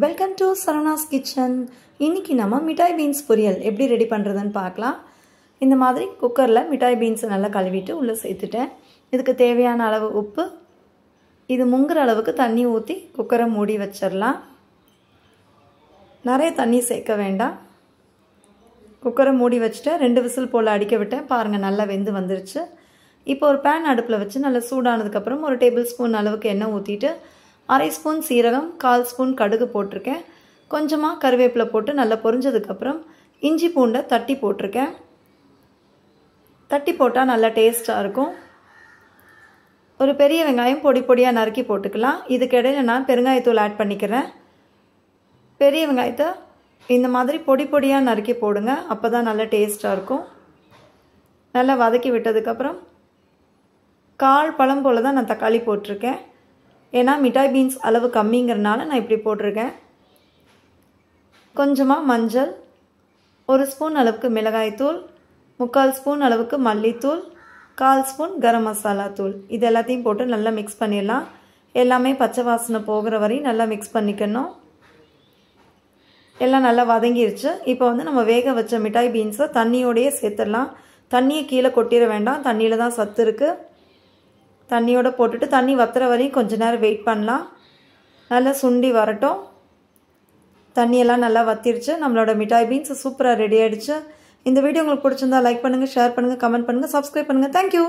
welcome to சரவணாஸ் kitchen இன்றைக்கி நம்ம மிட்டாய் பீன்ஸ் பொரியல் எப்படி ரெடி பண்ணுறதுன்னு பார்க்கலாம் இந்த மாதிரி குக்கரில் மிட்டாய் பீன்ஸை நல்லா கழுவிட்டு உள்ளே சேர்த்துட்டேன் இதுக்கு தேவையான அளவு உப்பு இது முங்குற அளவுக்கு தண்ணி ஊற்றி குக்கரை மூடி வச்சிடலாம் நிறைய தண்ணி சேர்க்க வேண்டாம் குக்கரை மூடி வச்சுட்டேன் ரெண்டு விசில் போல் அடிக்க விட்டேன் பாருங்கள் நல்லா வெந்து வந்துருச்சு இப்போ ஒரு பேன் அடுப்பில் வச்சு நல்லா சூடானதுக்கப்புறம் ஒரு டேபிள் ஸ்பூன் அளவுக்கு எண்ணெய் ஊற்றிட்டு அரை ஸ்பூன் சீரகம் கால் ஸ்பூன் கடுகு போட்டிருக்கேன் கொஞ்சமாக கருவேப்பிலை போட்டு நல்லா பொரிஞ்சதுக்கப்புறம் இஞ்சி பூண்டை தட்டி போட்டிருக்கேன் தட்டி போட்டால் நல்லா டேஸ்ட்டாக இருக்கும் ஒரு பெரிய வெங்காயம் பொடி பொடியாக நறுக்கி போட்டுக்கலாம் இதுக்கிடையில் நான் பெருங்காயத்தூள் ஆட் பண்ணிக்கிறேன் பெரிய வெங்காயத்தை இந்த மாதிரி பொடி பொடியாக நறுக்கி போடுங்க அப்போ தான் நல்லா டேஸ்ட்டாக இருக்கும் நல்லா வதக்கி விட்டதுக்கப்புறம் கால் பழம் போல் தான் நான் தக்காளி போட்டிருக்கேன் ஏன்னா மிட்டாய் பீன்ஸ் அளவு கம்மிங்கிறனால நான் இப்படி போட்டிருக்கேன் கொஞ்சமாக மஞ்சள் ஒரு ஸ்பூன் அளவுக்கு மிளகாய்த்தூள் முக்கால் ஸ்பூன் அளவுக்கு மல்லித்தூள் கால் ஸ்பூன் கரம் மசாலா தூள் இது எல்லாத்தையும் போட்டு நல்லா மிக்ஸ் பண்ணிடலாம் எல்லாமே பச்சை வாசனை போகிற வரையும் நல்லா மிக்ஸ் பண்ணிக்கணும் எல்லாம் நல்லா வதங்கிருச்சு இப்போ வந்து நம்ம வேக வச்ச மிட்டாய் பீன்ஸை தண்ணியோடையே சேர்த்துடலாம் தண்ணியை கீழே கொட்டிட வேண்டாம் தண்ணியில் தான் சத்து இருக்குது தண்ணியோடு போட்டுட்டு தண்ணி வத்துற வரையும் கொஞ்ச நேரம் வெயிட் பண்ணலாம் நல்லா சுண்டி வரட்டும் தண்ணியெல்லாம் நல்லா வத்திருச்சு நம்மளோட மிட்டாய் பீன்ஸ் சூப்பராக ரெடி ஆகிடுச்சு இந்த வீடியோ உங்களுக்கு பிடிச்சிருந்தா லைக் பண்ணுங்கள் ஷேர் பண்ணுங்கள் கமெண்ட் பண்ணுங்கள் சப்ஸ்கிரைப் பண்ணுங்கள் தேங்க்யூ